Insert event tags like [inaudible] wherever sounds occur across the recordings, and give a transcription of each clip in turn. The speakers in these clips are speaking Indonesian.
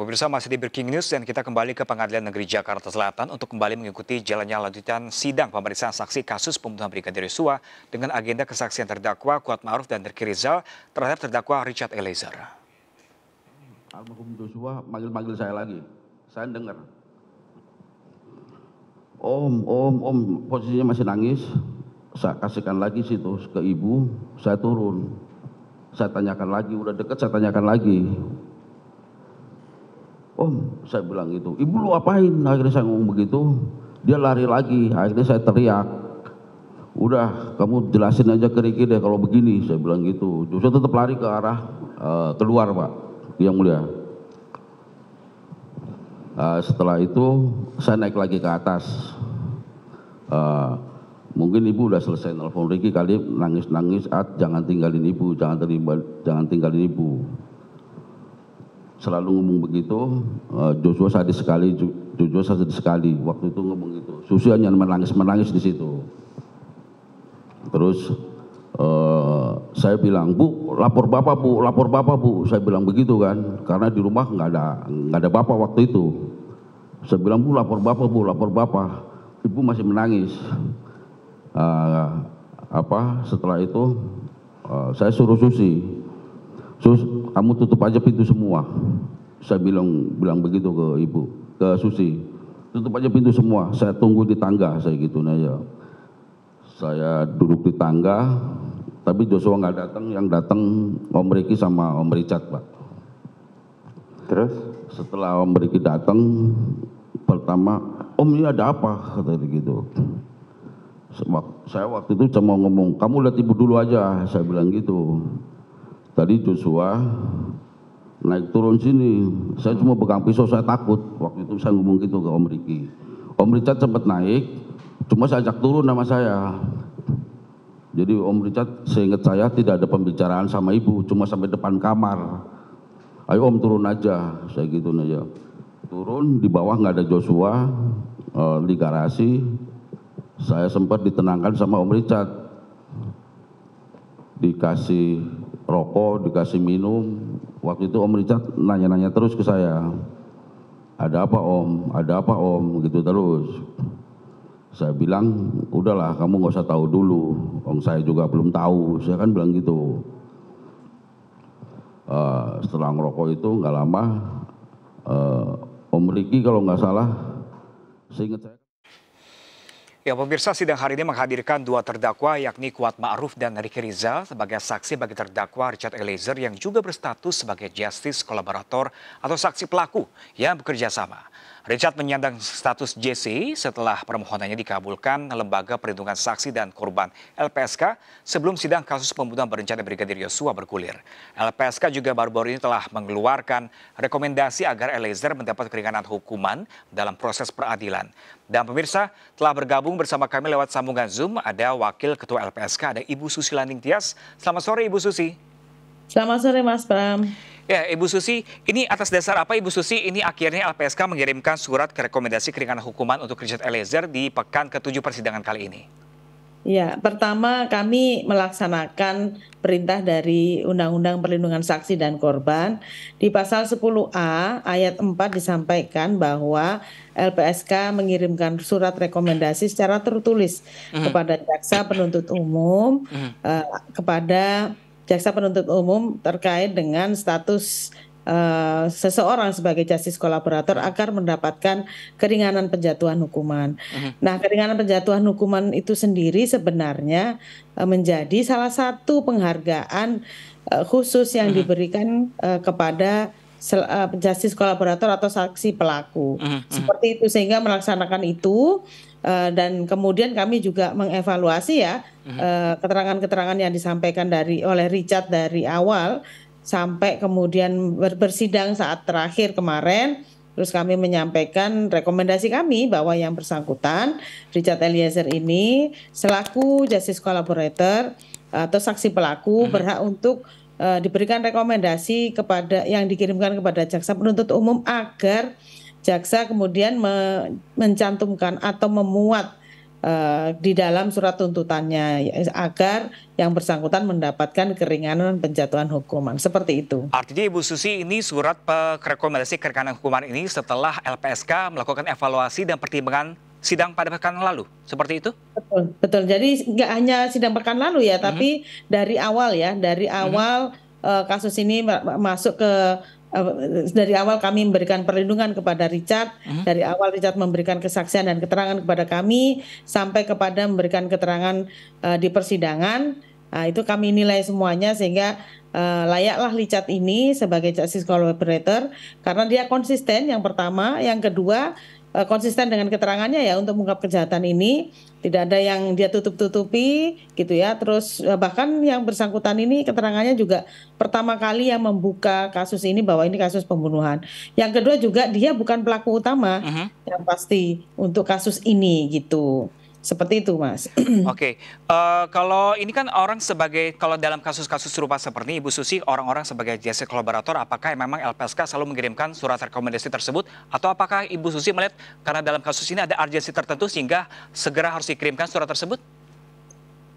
pemirsa masih di Breaking News dan kita kembali ke Pengadilan Negeri Jakarta Selatan untuk kembali mengikuti jalannya lanjutan sidang pemeriksaan saksi kasus pembunuhan Brigadir Yosua dengan agenda kesaksian terdakwa Kuat Ma'ruf dan Riki Rizal terhadap terdakwa Richard Eliezer. Almarhum Yosua manggil-manggil saya lagi, saya dengar. Om, om, om, posisinya masih nangis. Saya kasihkan lagi situ ke ibu, saya turun. Saya tanyakan lagi, udah deket saya tanyakan lagi Om, saya bilang gitu. Ibu lu apain? Akhirnya saya ngomong begitu. Dia lari lagi. Akhirnya saya teriak. Udah, kamu jelasin aja ke Riki deh kalau begini. Saya bilang gitu. Justru tetap lari ke arah uh, keluar, Pak. Yang mulia. Uh, setelah itu saya naik lagi ke atas. Uh, mungkin ibu udah selesai nelfon Riki kali nangis-nangis at jangan tinggalin ibu jangan terlibat jangan tinggalin ibu selalu ngomong begitu eh, Joshua sadis sekali Joshua sadis sekali waktu itu ngomong gitu Susi hanya menangis menangis di situ terus uh, saya bilang bu lapor bapak bu lapor bapak bu saya bilang begitu kan karena di rumah nggak ada nggak ada bapak waktu itu saya bilang bu lapor bapak bu lapor bapak ibu masih menangis uh, apa setelah itu uh, saya suruh Susi Sus, kamu tutup aja pintu semua. Saya bilang bilang begitu ke ibu, ke Susi. Tutup aja pintu semua, saya tunggu di tangga, saya gitu nah, ya. Saya duduk di tangga, tapi Joshua nggak datang, yang datang Om Riki sama Om Richard, Pak. Terus? Setelah Om Riki datang, pertama, Om ini ada apa? Kata gitu. Saya waktu itu cuma ngomong, kamu lihat ibu dulu aja, saya bilang gitu tadi Joshua naik turun sini. Saya cuma pegang pisau, saya takut. Waktu itu saya ngomong gitu ke Om Riki. Om Richard sempat naik, cuma saya ajak turun sama saya. Jadi Om Richard seingat saya tidak ada pembicaraan sama ibu, cuma sampai depan kamar. Ayo Om turun aja, saya gitu aja. Nah, iya. Turun di bawah nggak ada Joshua eh, di garasi. Saya sempat ditenangkan sama Om Richard. Dikasih rokok, dikasih minum. Waktu itu Om Richard nanya-nanya terus ke saya. Ada apa Om? Ada apa Om? Gitu terus. Saya bilang, udahlah kamu nggak usah tahu dulu. Om saya juga belum tahu. Saya kan bilang gitu. Uh, setelah ngerokok itu nggak lama, uh, Om Riki kalau nggak salah, seingat saya. Ya, pemirsa sidang hari ini menghadirkan dua terdakwa yakni Kuat Ma'ruf dan Riki Riza sebagai saksi bagi terdakwa Richard Eliezer yang juga berstatus sebagai justice kolaborator atau saksi pelaku yang bekerja sama. Richard menyandang status JC setelah permohonannya dikabulkan Lembaga Perlindungan Saksi dan Korban LPSK sebelum sidang kasus pembunuhan berencana Brigadir Yosua bergulir. LPSK juga baru-baru ini telah mengeluarkan rekomendasi agar Eliezer mendapat keringanan hukuman dalam proses peradilan. Dan pemirsa telah bergabung bersama kami lewat sambungan Zoom ada Wakil Ketua LPSK ada Ibu Susi Landing Tias. Selamat sore Ibu Susi. Selamat sore Mas Bram. Ya, Ibu Susi, ini atas dasar apa Ibu Susi ini akhirnya LPSK mengirimkan surat ke rekomendasi keringanan hukuman untuk Richard Eliezer di pekan ketujuh persidangan kali ini? Ya, pertama kami melaksanakan perintah dari Undang-Undang Perlindungan Saksi dan Korban. Di pasal 10A ayat 4 disampaikan bahwa LPSK mengirimkan surat rekomendasi secara tertulis mm -hmm. kepada jaksa penuntut umum, mm -hmm. uh, kepada jaksa penuntut umum terkait dengan status Uh, seseorang sebagai justice kolaborator agar mendapatkan keringanan penjatuhan hukuman. Uh mm-hmm. -huh. Nah, keringanan penjatuhan hukuman itu sendiri sebenarnya uh, menjadi salah satu penghargaan uh, khusus yang uh mm-hmm. -huh. diberikan uh, kepada justice kolaborator atau saksi pelaku. Uh mm-hmm. -huh. Seperti itu sehingga melaksanakan itu Eh, dan kemudian kami juga mengevaluasi ya mhm. eh, keterangan-keterangan yang disampaikan dari oleh Richard dari awal sampai kemudian ber bersidang saat terakhir kemarin terus kami menyampaikan rekomendasi kami bahwa yang bersangkutan Richard Eliezer ini selaku justice collaborator atau saksi pelaku hmm. berhak untuk uh, diberikan rekomendasi kepada yang dikirimkan kepada jaksa penuntut umum agar uh, jaksa kemudian mencantumkan atau memuat eh, di dalam surat tuntutannya ya, agar yang bersangkutan mendapatkan keringanan penjatuhan hukuman seperti itu. Artinya Ibu Susi ini surat rekomendasi keringanan hukuman ini setelah LPSK melakukan evaluasi dan pertimbangan sidang pada pekan lalu seperti itu? Betul, betul. Jadi nggak hanya sidang pekan lalu ya, mm -hmm. tapi dari awal ya, dari mhm. awal mm -hmm. kasus ini masuk ke Eh, dari awal kami memberikan perlindungan kepada Richard, uh dari awal Richard memberikan kesaksian dan keterangan kepada kami sampai kepada memberikan keterangan uh, di persidangan. Nah, itu kami nilai semuanya sehingga uh, layaklah Richard ini sebagai justice collaborator karena dia konsisten yang pertama, yang kedua uh, konsisten dengan keterangannya ya untuk mengungkap kejahatan ini tidak ada yang dia tutup-tutupi gitu ya terus uh, bahkan yang bersangkutan ini keterangannya juga pertama kali yang membuka kasus ini bahwa ini kasus pembunuhan yang kedua juga dia bukan pelaku utama uh mm-hmm. -huh. yang pasti untuk kasus ini gitu seperti itu, Mas. [clears throat] Oke, okay. uh, eh, kalau ini kan orang sebagai kalau dalam kasus-kasus serupa seperti Ibu Susi, orang-orang sebagai jasa kolaborator, apakah memang LPSK selalu mengirimkan surat rekomendasi tersebut, atau apakah Ibu Susi melihat karena dalam kasus ini ada urgensi tertentu sehingga segera harus dikirimkan surat tersebut?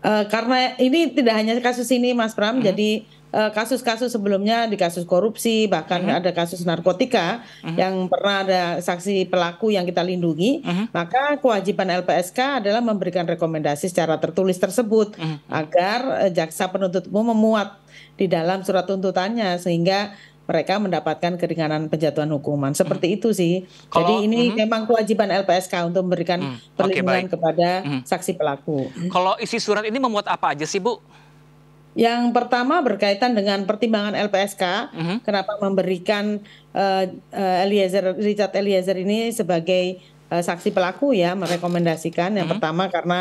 Uh, karena ini tidak hanya kasus ini, Mas Pram. Mm -hmm. Jadi Eh, kasus-kasus sebelumnya di kasus korupsi bahkan uh-huh. ada kasus narkotika uh-huh. yang pernah ada saksi pelaku yang kita lindungi uh-huh. maka kewajiban LPSK adalah memberikan rekomendasi secara tertulis tersebut uh-huh. agar eh, jaksa penuntut umum memuat di dalam surat tuntutannya sehingga mereka mendapatkan keringanan penjatuhan hukuman. Seperti hmm. itu sih. Kalau, Jadi ini hmm. memang kewajiban LPSK untuk memberikan hmm. perlindungan okay, kepada hmm. saksi pelaku. Kalau isi surat ini memuat apa aja sih, Bu? Yang pertama berkaitan dengan pertimbangan LPSK, uh mhm. -huh. kenapa memberikan uh, Eliezer Richard Eliezer ini sebagai uh, saksi pelaku ya merekomendasikan yang uh mhm. -huh. pertama karena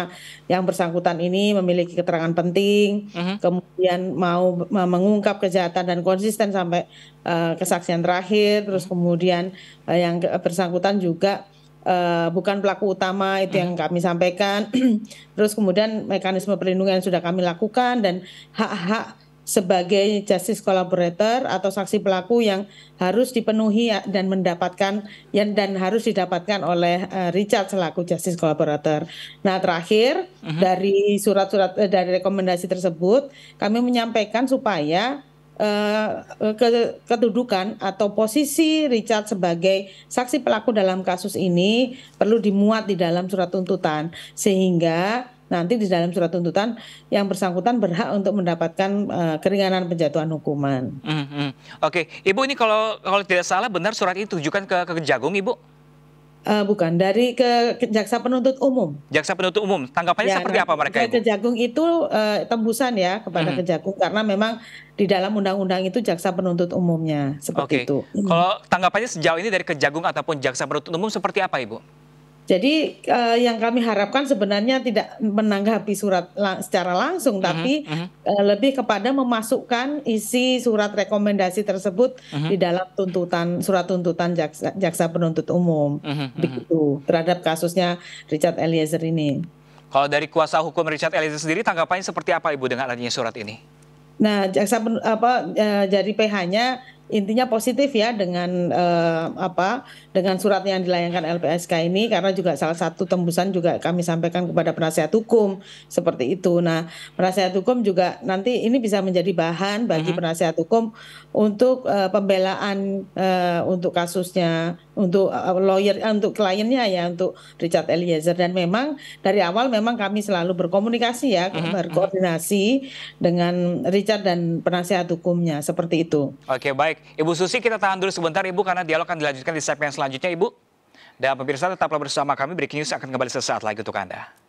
yang bersangkutan ini memiliki keterangan penting, uh mhm. -huh. kemudian mau mengungkap kejahatan dan konsisten sampai uh, kesaksian terakhir, terus kemudian uh, yang bersangkutan juga Eh, bukan pelaku utama itu yang kami sampaikan. [clears throat] Terus kemudian mekanisme perlindungan yang sudah kami lakukan dan hak-hak sebagai justice collaborator atau saksi pelaku yang harus dipenuhi ya, dan mendapatkan yang dan harus didapatkan oleh eh, Richard selaku justice collaborator. Nah, terakhir uh mm-hmm. -huh. dari surat-surat eh, dari rekomendasi tersebut kami menyampaikan supaya Eh, eh, ke, kedudukan atau posisi Richard sebagai saksi pelaku dalam kasus ini perlu dimuat di dalam surat tuntutan sehingga nanti di dalam surat tuntutan yang bersangkutan berhak untuk mendapatkan uh, keringanan penjatuhan hukuman. Mm -hmm. Oke, okay. Ibu ini kalau kalau tidak salah benar surat itu ditujukan ke, ke Kejagung, Ibu? Uh, bukan dari ke, ke jaksa penuntut umum. Jaksa penuntut umum tanggapannya ya, seperti apa mereka? Ke Kejagung itu uh, tembusan ya kepada hmm. Kejagung karena memang di dalam undang-undang itu jaksa penuntut umumnya seperti okay. itu. Hmm. Kalau tanggapannya sejauh ini dari Kejagung ataupun jaksa penuntut umum seperti apa, Ibu? Jadi uh, yang kami harapkan sebenarnya tidak menanggapi surat lang secara langsung, uh-huh, tapi uh-huh. Uh, lebih kepada memasukkan isi surat rekomendasi tersebut uh-huh. di dalam tuntutan surat tuntutan jaksa, jaksa penuntut umum, uh-huh, begitu uh-huh. terhadap kasusnya Richard Eliezer ini. Kalau dari kuasa hukum Richard Eliezer sendiri, tanggapannya seperti apa ibu dengan adanya surat ini? Nah, jaksa apa eh, jadi PH-nya intinya positif ya dengan eh, apa dengan surat yang dilayangkan LPSK ini karena juga salah satu tembusan juga kami sampaikan kepada penasihat hukum seperti itu. Nah, penasihat hukum juga nanti ini bisa menjadi bahan bagi uh mm-hmm. -huh. penasihat hukum untuk eh, pembelaan eh, untuk kasusnya untuk uh, lawyer uh, untuk kliennya ya untuk Richard Eliezer dan memang dari awal memang kami selalu berkomunikasi ya uh mm-hmm, -huh. Mm-hmm. berkoordinasi dengan Richard dan penasihat hukumnya seperti itu. Oke, okay, baik. Ibu Susi kita tahan dulu sebentar Ibu karena dialog akan dilanjutkan di segmen selanjutnya Ibu. Dan pemirsa tetaplah bersama kami, Breaking News akan kembali sesaat lagi untuk Anda.